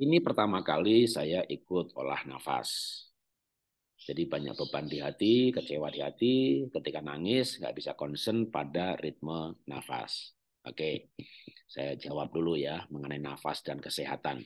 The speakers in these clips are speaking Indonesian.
Ini pertama kali saya ikut olah nafas. Jadi banyak beban di hati, kecewa di hati, ketika nangis nggak bisa konsen pada ritme nafas. Oke, saya jawab dulu ya mengenai nafas dan kesehatan.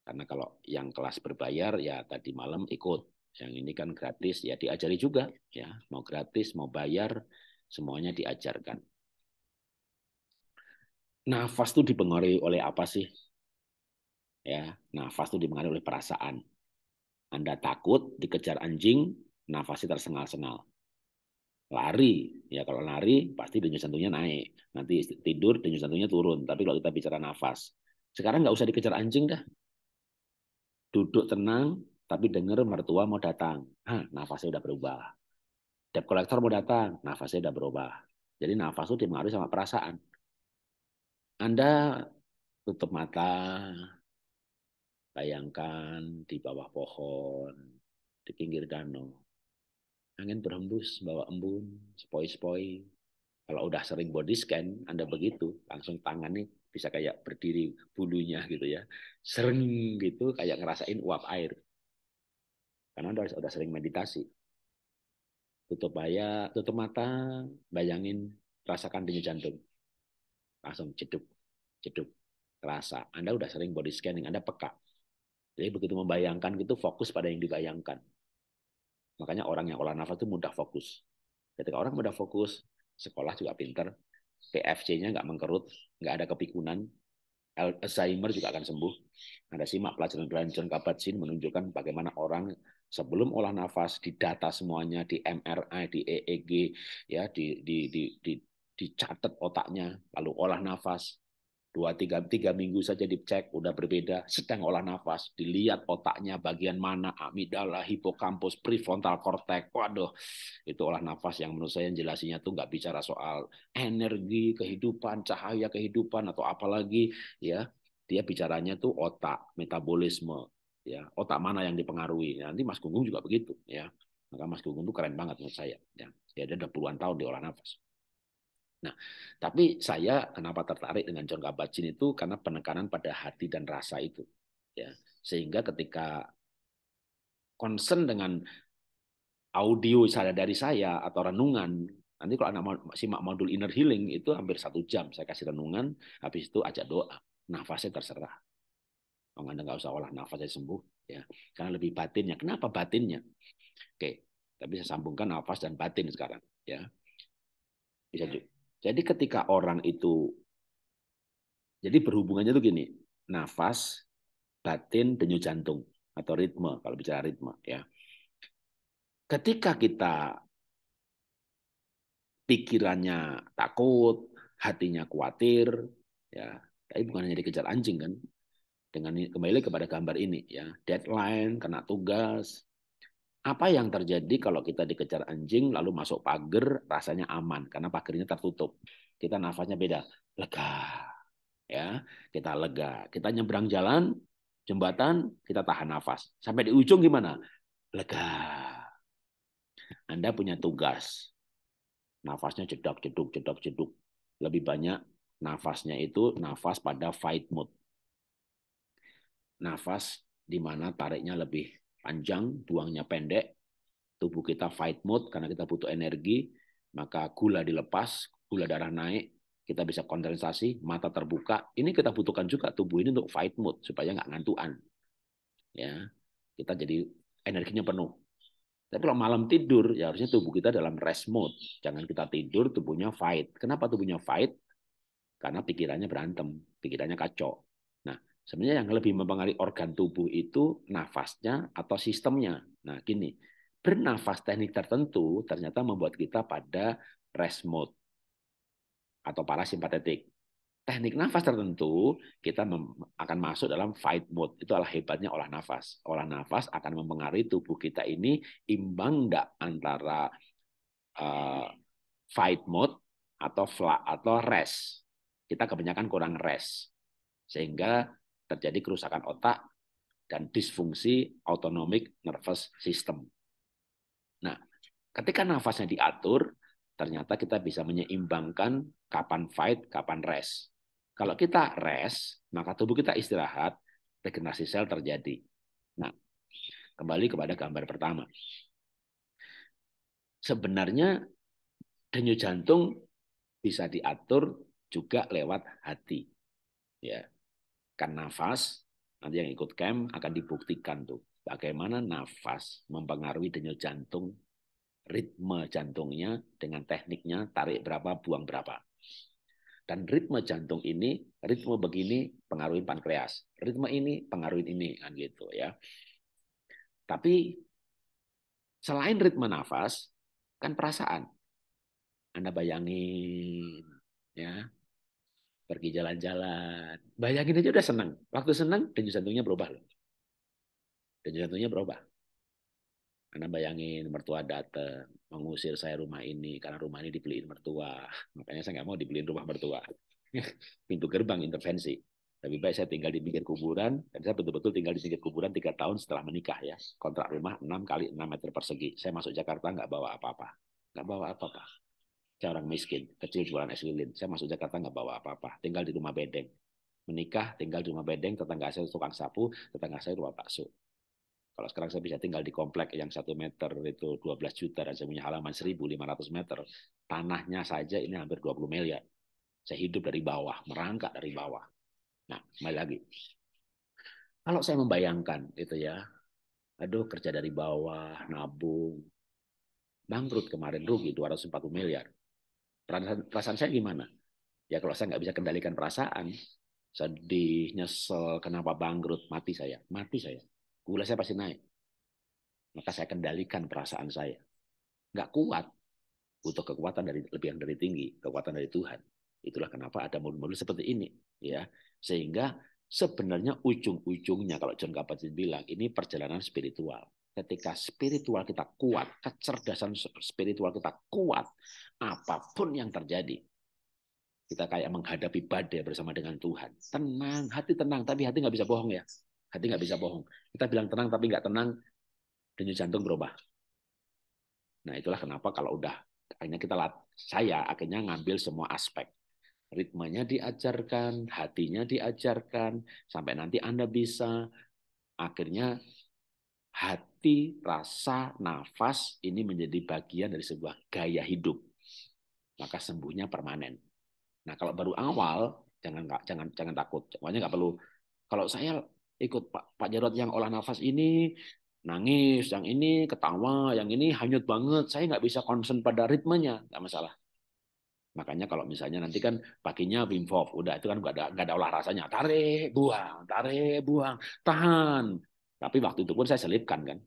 Karena kalau yang kelas berbayar ya tadi malam ikut. Yang ini kan gratis ya diajari juga ya. Mau gratis, mau bayar, semuanya diajarkan. Nafas itu dipengaruhi oleh apa sih? ya nafas itu dimengaruhi oleh perasaan anda takut dikejar anjing nafasnya tersengal-sengal lari ya kalau lari pasti denyut jantungnya naik nanti tidur denyut jantungnya turun tapi kalau kita bicara nafas sekarang nggak usah dikejar anjing dah duduk tenang tapi dengar mertua mau datang Hah, nafasnya udah berubah debt kolektor mau datang nafasnya udah berubah jadi nafas itu dimengaruhi sama perasaan anda tutup mata Bayangkan di bawah pohon, di pinggir danau. Angin berhembus bawa embun, sepoi-sepoi. Kalau udah sering body scan, Anda begitu, langsung tangannya bisa kayak berdiri bulunya gitu ya. Sering gitu, kayak ngerasain uap air. Karena Anda udah sering meditasi. Tutup bayar, tutup mata, bayangin, rasakan denyut jantung. Langsung ceduk, ceduk, terasa. Anda udah sering body scanning, Anda peka jadi begitu membayangkan itu fokus pada yang dibayangkan. Makanya orang yang olah nafas itu mudah fokus. Ketika orang mudah fokus, sekolah juga pinter, PFC-nya nggak mengkerut, nggak ada kepikunan, Alzheimer juga akan sembuh. Anda simak pelajaran-pelajaran John kabat menunjukkan bagaimana orang sebelum olah nafas didata semuanya di MRI, di EEG, ya di di di, di dicatat otaknya, lalu olah nafas, dua tiga tiga minggu saja dicek udah berbeda sedang olah nafas dilihat otaknya bagian mana amigdala hipokampus prefrontal cortex waduh itu olah nafas yang menurut saya jelasinya tuh nggak bicara soal energi kehidupan cahaya kehidupan atau apalagi ya dia bicaranya tuh otak metabolisme ya otak mana yang dipengaruhi ya, nanti Mas Gunggung juga begitu ya maka Mas Gunggung tuh keren banget menurut saya ya dia ada puluhan tahun di olah nafas Nah, tapi saya kenapa tertarik dengan John Kabat-Zinn itu karena penekanan pada hati dan rasa itu, ya. Sehingga ketika concern dengan audio saya dari saya atau renungan nanti kalau anak mau, simak modul inner healing itu hampir satu jam saya kasih renungan habis itu ajak doa nafasnya terserah kalau oh, anda nggak usah olah nafasnya sembuh ya karena lebih batinnya kenapa batinnya oke tapi saya sambungkan nafas dan batin sekarang ya bisa ya. juga jadi ketika orang itu jadi berhubungannya tuh gini, nafas, batin, denyut jantung atau ritme kalau bicara ritme ya. Ketika kita pikirannya takut, hatinya khawatir, ya. Tapi bukan hanya dikejar anjing kan. Dengan kembali kepada gambar ini ya, deadline, kena tugas, apa yang terjadi kalau kita dikejar anjing lalu masuk pagar rasanya aman karena pagarnya tertutup. Kita nafasnya beda, lega. Ya, kita lega. Kita nyebrang jalan, jembatan, kita tahan nafas. Sampai di ujung gimana? Lega. Anda punya tugas. Nafasnya jedak jeduk jedak jeduk. Lebih banyak nafasnya itu nafas pada fight mode. Nafas di mana tariknya lebih panjang, buangnya pendek, tubuh kita fight mode karena kita butuh energi, maka gula dilepas, gula darah naik, kita bisa kondensasi, mata terbuka. Ini kita butuhkan juga tubuh ini untuk fight mode supaya nggak ngantuan. Ya, kita jadi energinya penuh. Tapi kalau malam tidur, ya harusnya tubuh kita dalam rest mode. Jangan kita tidur, tubuhnya fight. Kenapa tubuhnya fight? Karena pikirannya berantem, pikirannya kacau. Sebenarnya yang lebih mempengaruhi organ tubuh itu nafasnya atau sistemnya. Nah, gini, bernafas teknik tertentu ternyata membuat kita pada rest mode atau parasimpatetik. Teknik nafas tertentu kita akan masuk dalam fight mode. itu adalah hebatnya olah nafas. Olah nafas akan mempengaruhi tubuh kita ini imbang enggak antara uh, fight mode atau fla atau rest. Kita kebanyakan kurang rest. Sehingga terjadi kerusakan otak dan disfungsi autonomic nervous system. Nah, ketika nafasnya diatur, ternyata kita bisa menyeimbangkan kapan fight, kapan rest. Kalau kita rest, maka tubuh kita istirahat, regenerasi sel terjadi. Nah, kembali kepada gambar pertama. Sebenarnya denyut jantung bisa diatur juga lewat hati. Ya kan nafas nanti yang ikut camp akan dibuktikan tuh bagaimana nafas mempengaruhi denyut jantung ritme jantungnya dengan tekniknya tarik berapa buang berapa dan ritme jantung ini ritme begini pengaruhin pankreas ritme ini pengaruhin ini kan gitu ya tapi selain ritme nafas kan perasaan anda bayangin ya pergi jalan-jalan. Bayangin aja udah senang. Waktu senang, denyut jantungnya berubah loh. Denyut jantungnya berubah. Karena bayangin mertua datang, mengusir saya rumah ini karena rumah ini dibeliin mertua. Makanya saya nggak mau dibeliin rumah mertua. Pintu gerbang intervensi. Lebih baik saya tinggal di pinggir kuburan, dan saya betul-betul tinggal di pinggir kuburan tiga tahun setelah menikah ya. Kontrak rumah 6 kali 6 meter persegi. Saya masuk Jakarta nggak bawa apa-apa. Nggak bawa apa-apa. Saya orang miskin, kecil jualan es lilin. Saya masuk Jakarta nggak bawa apa-apa, tinggal di rumah bedeng. Menikah, tinggal di rumah bedeng, tetangga saya tukang sapu, tetangga saya rumah bakso. Kalau sekarang saya bisa tinggal di komplek yang satu meter itu 12 juta dan saya punya halaman 1.500 meter. Tanahnya saja ini hampir 20 miliar. Saya hidup dari bawah, merangkak dari bawah. Nah, kembali lagi. Kalau saya membayangkan itu ya, aduh kerja dari bawah, nabung, bangkrut kemarin rugi 240 miliar. Perasaan, perasaan saya gimana? Ya kalau saya nggak bisa kendalikan perasaan, sedih, nyesel, kenapa bangkrut, mati saya. Mati saya. Gula saya pasti naik. Maka saya kendalikan perasaan saya. Nggak kuat. Butuh kekuatan dari lebih yang dari tinggi, kekuatan dari Tuhan. Itulah kenapa ada modul-modul seperti ini. ya Sehingga sebenarnya ujung-ujungnya kalau John kabat bilang, ini perjalanan spiritual. Ketika spiritual kita kuat, kecerdasan spiritual kita kuat, apapun yang terjadi, kita kayak menghadapi badai bersama dengan Tuhan. Tenang, hati tenang, tapi hati nggak bisa bohong ya. Hati nggak bisa bohong. Kita bilang tenang tapi nggak tenang, denyut jantung berubah. Nah itulah kenapa kalau udah akhirnya kita lat, saya akhirnya ngambil semua aspek. Ritmenya diajarkan, hatinya diajarkan, sampai nanti Anda bisa akhirnya hati, rasa, nafas ini menjadi bagian dari sebuah gaya hidup. Maka sembuhnya permanen. Nah, kalau baru awal jangan nggak, jangan jangan takut. Pokoknya nggak perlu kalau saya ikut Pak Pak Jarot yang olah nafas ini nangis, yang ini ketawa, yang ini hanyut banget, saya nggak bisa konsen pada ritmenya, nggak masalah. Makanya kalau misalnya nanti kan paginya Wim Hof, udah itu kan nggak ada, gak ada olah rasanya. Tarik, buang, tarik, buang, tahan, tapi waktu itu pun saya selipkan kan.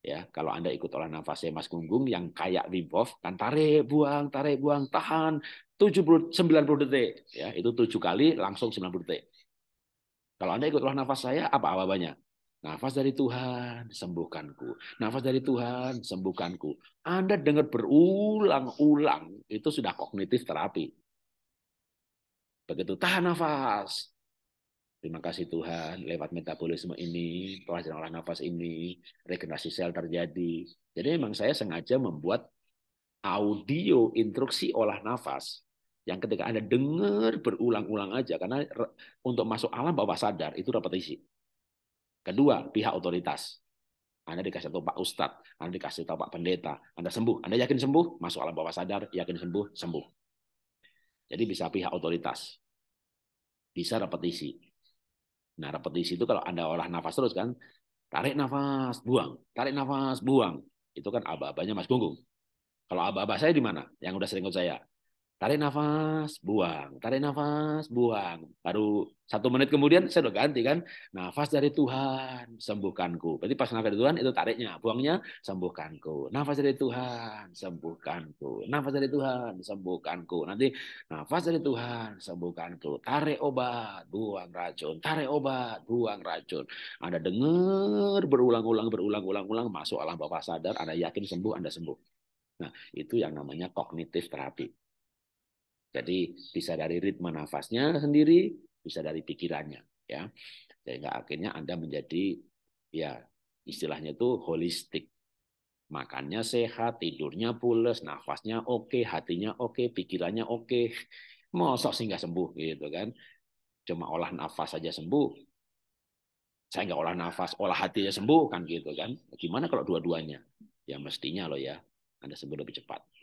Ya, kalau Anda ikut olah nafasnya Mas Gunggung yang kayak Wim Hof, kan tarik, buang, tarik, buang, tahan 70 90 detik, ya, itu tujuh kali langsung 90 detik. Kalau Anda ikut olah nafas saya, apa awalnya Nafas dari Tuhan, sembuhkanku. Nafas dari Tuhan, sembuhkanku. Anda dengar berulang-ulang, itu sudah kognitif terapi. Begitu tahan nafas, Terima kasih Tuhan, lewat metabolisme ini, pelajaran olah nafas ini, regenerasi sel terjadi. Jadi memang saya sengaja membuat audio instruksi olah nafas yang ketika Anda dengar berulang-ulang aja, karena untuk masuk alam bawah sadar itu repetisi. Kedua, pihak otoritas. Anda dikasih tahu Pak Ustadz, Anda dikasih tahu Pak Pendeta, Anda sembuh, Anda yakin sembuh, masuk alam bawah sadar, yakin sembuh, sembuh. Jadi bisa pihak otoritas, bisa repetisi, Nah, repetisi itu kalau Anda olah nafas terus kan, tarik nafas, buang, tarik nafas, buang. Itu kan aba-abanya Mas Gunggung. Kalau aba-aba saya di mana? Yang udah sering ikut saya tarik nafas, buang, tarik nafas, buang. Baru satu menit kemudian saya udah ganti kan, nafas dari Tuhan, sembuhkanku. Berarti pas nafas dari Tuhan itu tariknya, buangnya sembuhkanku. Nafas dari Tuhan, sembuhkanku. Nafas dari Tuhan, sembuhkanku. Nanti nafas dari Tuhan, sembuhkanku. Tarik obat, buang racun. Tarik obat, buang racun. Anda dengar berulang-ulang, berulang-ulang-ulang, masuk alam bawah sadar, Anda yakin sembuh, Anda sembuh. Nah, itu yang namanya kognitif terapi. Jadi bisa dari ritme nafasnya sendiri, bisa dari pikirannya, ya. Sehingga akhirnya Anda menjadi ya istilahnya itu holistik. Makannya sehat, tidurnya pulas, nafasnya oke, hatinya oke, pikirannya oke. Mosok sih nggak sembuh gitu kan. Cuma olah nafas saja sembuh. Saya nggak olah nafas, olah hatinya sembuh kan gitu kan. Gimana kalau dua-duanya? Ya mestinya loh ya, Anda sembuh lebih cepat.